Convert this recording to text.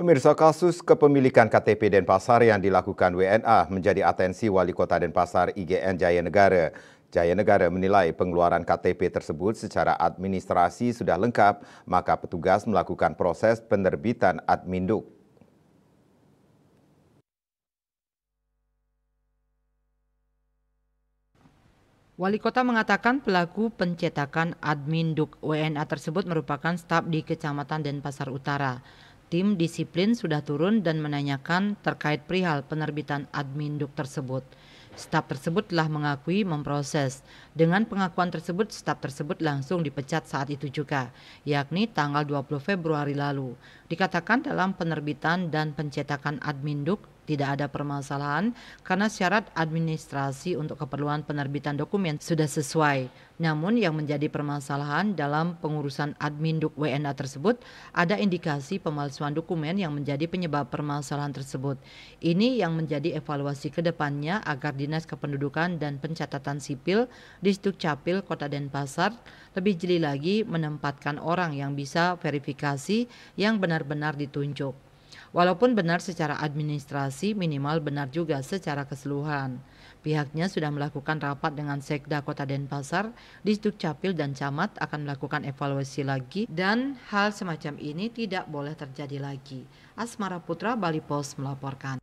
Pemirsa kasus kepemilikan KTP Denpasar yang dilakukan WNA menjadi atensi Wali Kota Denpasar IGN Jaya Negara. Jaya Negara menilai pengeluaran KTP tersebut secara administrasi sudah lengkap, maka petugas melakukan proses penerbitan adminduk. Wali kota mengatakan pelaku pencetakan adminduk WNA tersebut merupakan staf di Kecamatan Denpasar Utara tim disiplin sudah turun dan menanyakan terkait perihal penerbitan adminduk tersebut. Staf tersebut telah mengakui memproses. Dengan pengakuan tersebut, staf tersebut langsung dipecat saat itu juga, yakni tanggal 20 Februari lalu. Dikatakan dalam penerbitan dan pencetakan adminduk tidak ada permasalahan karena syarat administrasi untuk keperluan penerbitan dokumen sudah sesuai. Namun yang menjadi permasalahan dalam pengurusan admin duk WNA tersebut ada indikasi pemalsuan dokumen yang menjadi penyebab permasalahan tersebut. Ini yang menjadi evaluasi kedepannya agar Dinas Kependudukan dan Pencatatan Sipil di Capil Kota Denpasar lebih jeli lagi menempatkan orang yang bisa verifikasi yang benar-benar ditunjuk. Walaupun benar secara administrasi, minimal benar juga secara keseluruhan. Pihaknya sudah melakukan rapat dengan Sekda Kota Denpasar, Distuk Capil dan Camat akan melakukan evaluasi lagi dan hal semacam ini tidak boleh terjadi lagi. Asmara Putra, Bali Post melaporkan.